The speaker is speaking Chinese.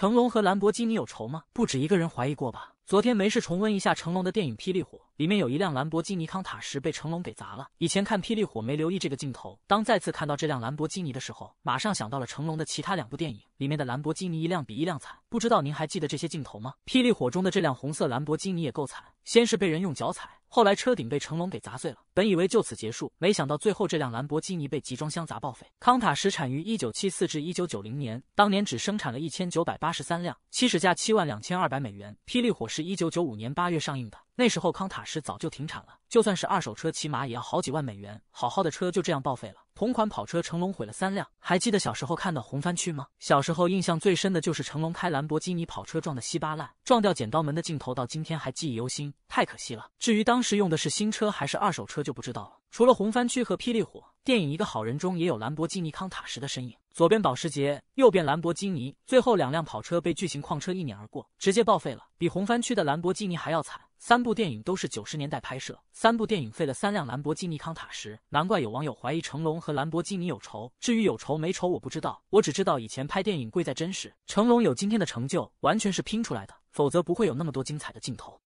成龙和兰博基尼有仇吗？不止一个人怀疑过吧。昨天没事重温一下成龙的电影《霹雳火》，里面有一辆兰博基尼康塔什被成龙给砸了。以前看《霹雳火》没留意这个镜头，当再次看到这辆兰博基尼的时候，马上想到了成龙的其他两部电影里面的兰博基尼，一辆比一辆惨。不知道您还记得这些镜头吗？《霹雳火》中的这辆红色兰博基尼也够惨，先是被人用脚踩。后来车顶被成龙给砸碎了，本以为就此结束，没想到最后这辆兰博基尼被集装箱砸报废。康塔什产于一九七四至一九九零年，当年只生产了一千九百八十三辆，起始价七万两千二百美元。《霹雳火》是一九九五年八月上映的，那时候康塔什早就停产了，就算是二手车，起码也要好几万美元。好好的车就这样报废了。同款跑车，成龙毁了三辆。还记得小时候看的《红番区》吗？小时候印象最深的就是成龙开兰博基尼跑车撞得稀巴烂，撞掉剪刀门的镜头，到今天还记忆犹新，太可惜了。至于当时用的是新车还是二手车就不知道了。除了《红番区》和《霹雳火》，电影《一个好人》中也有兰博基尼康塔什的身影，左边保时捷，右边兰博基尼，最后两辆跑车被巨型矿车一碾而过，直接报废了，比《红番区》的兰博基尼还要惨。三部电影都是九十年代拍摄，三部电影费了三辆兰博基尼康塔什，难怪有网友怀疑成龙和兰博基尼有仇。至于有仇没仇，我不知道，我只知道以前拍电影贵在真实，成龙有今天的成就完全是拼出来的，否则不会有那么多精彩的镜头。